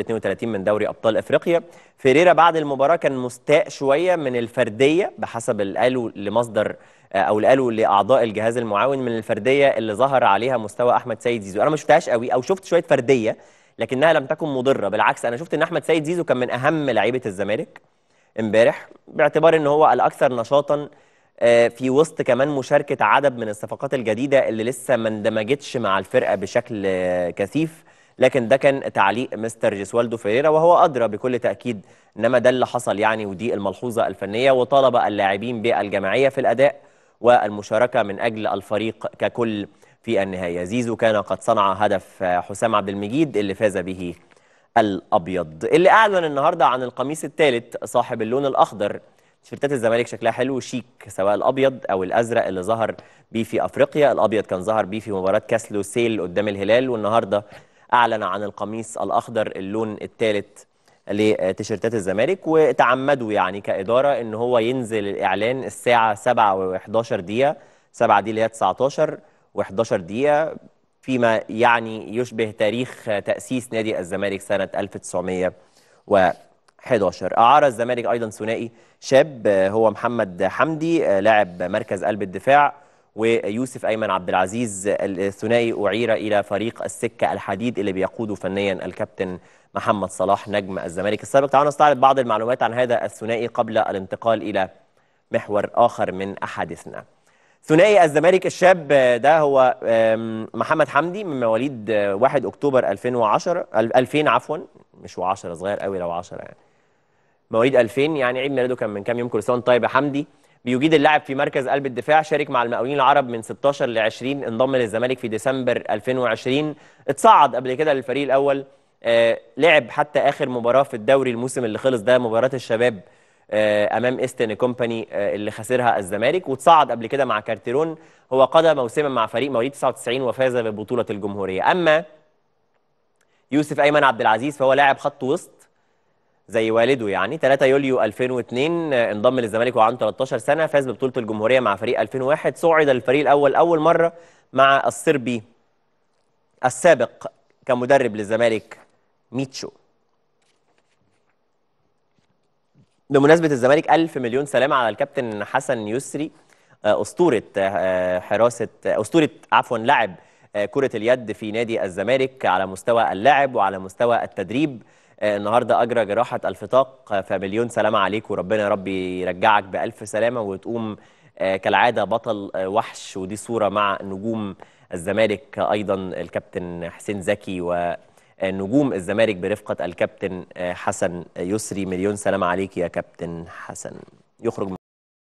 الدور 32 من دوري ابطال افريقيا فيريرا بعد المباراه كان مستاء شويه من الفرديه بحسب اللي قالوا لمصدر آه، او اللي قالوا لاعضاء الجهاز المعاون من الفرديه اللي ظهر عليها مستوى احمد سيد زيزو انا ما شفتهاش قوي او شفت شويه فرديه لكنها لم تكن مضره بالعكس انا شفت ان احمد سيد زيزو كان من اهم لعيبه الزمالك امبارح باعتبار ان هو الاكثر نشاطا آه، في وسط كمان مشاركة عدد من الصفقات الجديدة اللي لسه ما اندمجتش مع الفرقة بشكل آه، كثيف لكن ده كان تعليق مستر جيسوالدو فيريرا وهو أدرى بكل تأكيد إنما ده اللي حصل يعني ودي الملحوظة الفنية وطالب اللاعبين بالجماعية في الأداء والمشاركة من أجل الفريق ككل في النهاية زيزو كان قد صنع هدف حسام عبد المجيد اللي فاز به الأبيض اللي أعلن النهاردة عن القميص الثالث صاحب اللون الأخضر تيشيرتات الزمالك شكلها حلو شيك سواء الابيض او الازرق اللي ظهر بيه في افريقيا الابيض كان ظهر بيه في مباراه كاس لوسيل قدام الهلال والنهارده أعلن عن القميص الأخضر اللون الثالث لتيشيرتات الزمالك وتعمدوا يعني كإدارة إن هو ينزل الإعلان الساعة 7 و11 دقيقة 7 دي اللي هي 19 و11 دقيقة فيما يعني يشبه تاريخ تأسيس نادي الزمالك سنة 1911 أعار الزمالك أيضا ثنائي شاب هو محمد حمدي لاعب مركز قلب الدفاع ويوسف أيمن عبد العزيز الثنائي أعير إلى فريق السكة الحديد اللي بيقوده فنيا الكابتن محمد صلاح نجم الزمالك السابق تعالوا نستعرض بعض المعلومات عن هذا الثنائي قبل الانتقال إلى محور آخر من أحاديثنا ثنائي الزمالك الشاب ده هو محمد حمدي من مواليد 1 آه، اكتوبر 2010 2000 عفوا مش 10 صغير قوي لو 10 يعني مواليد 2000 يعني عيد ميلاده كان من كام يوم كل سنه طيب يا حمدي بيجيد اللاعب في مركز قلب الدفاع شارك مع المقاولين العرب من 16 ل 20 انضم للزمالك في ديسمبر 2020 اتصعد قبل كده للفريق الاول آه، لعب حتى اخر مباراه في الدوري الموسم اللي خلص ده مباراه الشباب آه، امام استن آه، كومباني اللي خسرها الزمالك وتصعد قبل كده مع كارتيرون هو قضى موسما مع فريق مواليد 99 وفاز ببطوله الجمهوريه اما يوسف ايمن عبد العزيز فهو لاعب خط وسط زي والده يعني 3 يوليو 2002 آه، انضم للزمالك وعنده 13 سنه فاز ببطوله الجمهوريه مع فريق 2001 صعد الفريق الاول اول مره مع الصربي السابق كمدرب للزمالك ميتشو بمناسبه الزمالك ألف مليون سلام على الكابتن حسن يسري آه، اسطوره آه، حراسه اسطوره عفوا لاعب كره اليد في نادي الزمالك على مستوى اللعب وعلى مستوى التدريب آه، النهارده اجرى جراحه الفطاق فمليون سلامه عليك وربنا يا رب يرجعك بالف سلامه وتقوم آه، كالعاده بطل آه، وحش ودي صوره مع نجوم الزمالك ايضا الكابتن حسين زكي ونجوم الزمالك برفقه الكابتن حسن يسري مليون سلامه عليك يا كابتن حسن يخرج